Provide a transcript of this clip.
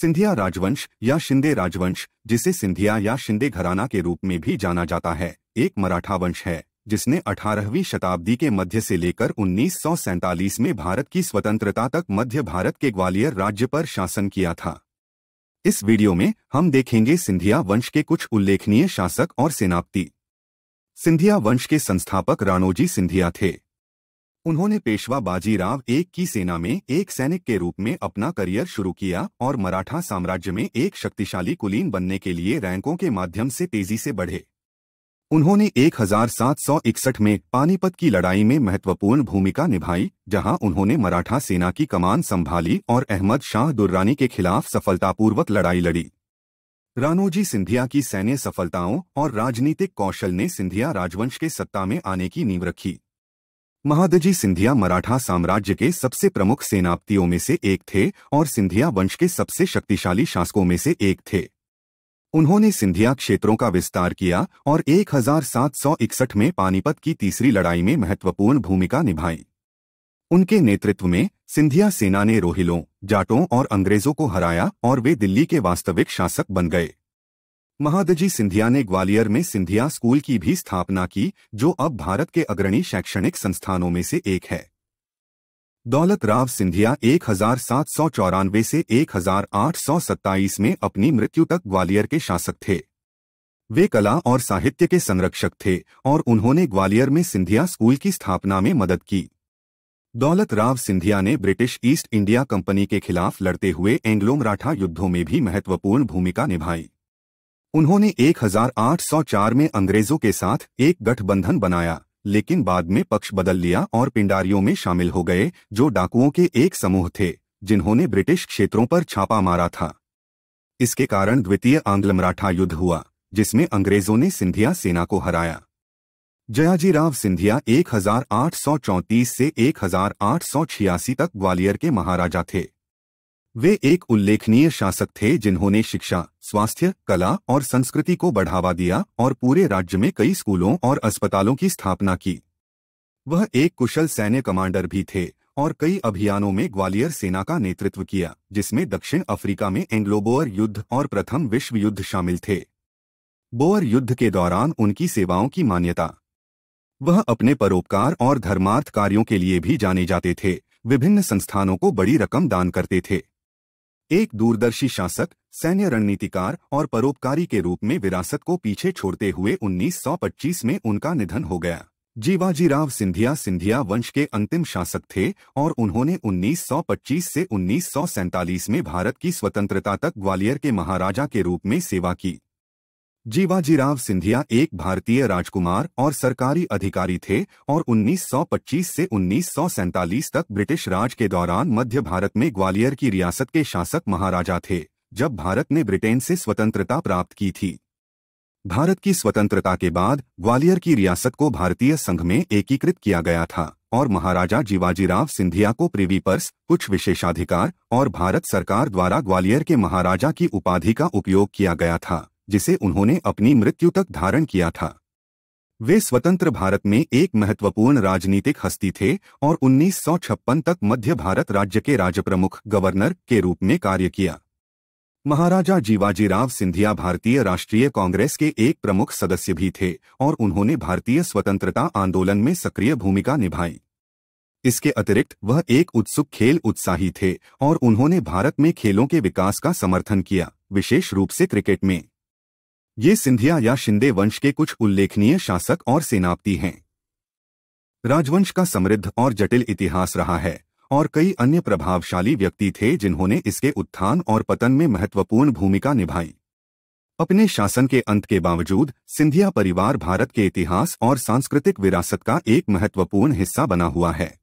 सिंधिया राजवंश या शिंदे राजवंश जिसे सिंधिया या शिंदे घराना के रूप में भी जाना जाता है एक मराठा वंश है जिसने 18वीं शताब्दी के मध्य से लेकर उन्नीस में भारत की स्वतंत्रता तक मध्य भारत के ग्वालियर राज्य पर शासन किया था इस वीडियो में हम देखेंगे सिंधिया वंश के कुछ उल्लेखनीय शासक और सेनापति सिंधिया वंश के संस्थापक राणोजी सिंधिया थे उन्होंने पेशवा बाजीराव एक की सेना में एक सैनिक के रूप में अपना करियर शुरू किया और मराठा साम्राज्य में एक शक्तिशाली कुलीन बनने के लिए रैंकों के माध्यम से तेजी से बढ़े उन्होंने 1761 में पानीपत की लड़ाई में महत्वपूर्ण भूमिका निभाई जहां उन्होंने मराठा सेना की कमान संभाली और अहमद शाह दुर्रानी के खिलाफ सफलतापूर्वक लड़ाई लड़ी रानोजी सिंधिया की सैन्य सफलताओं और राजनीतिक कौशल ने सिंधिया राजवंश के सत्ता में आने की नींव रखी महादजी सिंधिया मराठा साम्राज्य के सबसे प्रमुख सेनापतियों में से एक थे और सिंधिया वंश के सबसे शक्तिशाली शासकों में से एक थे उन्होंने सिंधिया क्षेत्रों का विस्तार किया और 1761 में पानीपत की तीसरी लड़ाई में महत्वपूर्ण भूमिका निभाई उनके नेतृत्व में सिंधिया सेना ने रोहिलों जाटों और अंग्रेजों को हराया और वे दिल्ली के वास्तविक शासक बन गए महादजी सिंधिया ने ग्वालियर में सिंधिया स्कूल की भी स्थापना की जो अब भारत के अग्रणी शैक्षणिक संस्थानों में से एक है दौलत राव सिंधिया एक से एक में अपनी मृत्यु तक ग्वालियर के शासक थे वे कला और साहित्य के संरक्षक थे और उन्होंने ग्वालियर में सिंधिया स्कूल की स्थापना में मदद की दौलत राव सिंधिया ने ब्रिटिश ईस्ट इंडिया कंपनी के खिलाफ लड़ते हुए एंग्लो मराठा युद्धों में भी महत्वपूर्ण भूमिका निभाई उन्होंने 1804 में अंग्रेजों के साथ एक गठबंधन बनाया लेकिन बाद में पक्ष बदल लिया और पिंडारियों में शामिल हो गए जो डाकुओं के एक समूह थे जिन्होंने ब्रिटिश क्षेत्रों पर छापा मारा था इसके कारण द्वितीय आंग्ल मराठा युद्ध हुआ जिसमें अंग्रेजों ने सिंधिया सेना को हराया जयाजीराव सिंधिया 1834 से 1886 तक ग्वालियर के महाराजा थे वे एक उल्लेखनीय शासक थे जिन्होंने शिक्षा स्वास्थ्य कला और संस्कृति को बढ़ावा दिया और पूरे राज्य में कई स्कूलों और अस्पतालों की स्थापना की वह एक कुशल सैन्य कमांडर भी थे और कई अभियानों में ग्वालियर सेना का नेतृत्व किया जिसमें दक्षिण अफ्रीका में एंग्लोबोअर युद्ध और प्रथम विश्व युद्ध शामिल थे बोअर युद्ध के दौरान उनकी सेवाओं की मान्यता वह अपने परोपकार और धर्मार्थ कार्यों के लिए भी जाने जाते थे विभिन्न संस्थानों को बड़ी रकम दान करते थे एक दूरदर्शी शासक सैन्य रणनीतिकार और परोपकारी के रूप में विरासत को पीछे छोड़ते हुए 1925 में उनका निधन हो गया जीवाजी राव सिंधिया सिंधिया वंश के अंतिम शासक थे और उन्होंने 1925 से उन्नीस में भारत की स्वतंत्रता तक ग्वालियर के महाराजा के रूप में सेवा की जीवाजीराव सिंधिया एक भारतीय राजकुमार और सरकारी अधिकारी थे और 1925 से उन्नीस तक ब्रिटिश राज के दौरान मध्य भारत में ग्वालियर की रियासत के शासक महाराजा थे जब भारत ने ब्रिटेन से स्वतंत्रता प्राप्त की थी भारत की स्वतंत्रता के बाद ग्वालियर की रियासत को भारतीय संघ में एकीकृत किया गया था और महाराजा जीवाजीराव सिंधिया को प्रिवी पर्स कुछ विशेषाधिकार और भारत सरकार द्वारा ग्वालियर के महाराजा की उपाधि का उपयोग किया गया था जिसे उन्होंने अपनी मृत्यु तक धारण किया था वे स्वतंत्र भारत में एक महत्वपूर्ण राजनीतिक हस्ती थे और उन्नीस तक मध्य भारत राज्य के राजप्रमुख गवर्नर के रूप में कार्य किया महाराजा जीवाजीराव सिंधिया भारतीय राष्ट्रीय कांग्रेस के एक प्रमुख सदस्य भी थे और उन्होंने भारतीय स्वतंत्रता आंदोलन में सक्रिय भूमिका निभाई इसके अतिरिक्त वह एक उत्सुक खेल उत्साही थे और उन्होंने भारत में खेलों के विकास का समर्थन किया विशेष रूप से क्रिकेट में ये सिंधिया या शिंदे वंश के कुछ उल्लेखनीय शासक और सेनापति हैं राजवंश का समृद्ध और जटिल इतिहास रहा है और कई अन्य प्रभावशाली व्यक्ति थे जिन्होंने इसके उत्थान और पतन में महत्वपूर्ण भूमिका निभाई अपने शासन के अंत के बावजूद सिंधिया परिवार भारत के इतिहास और सांस्कृतिक विरासत का एक महत्वपूर्ण हिस्सा बना हुआ है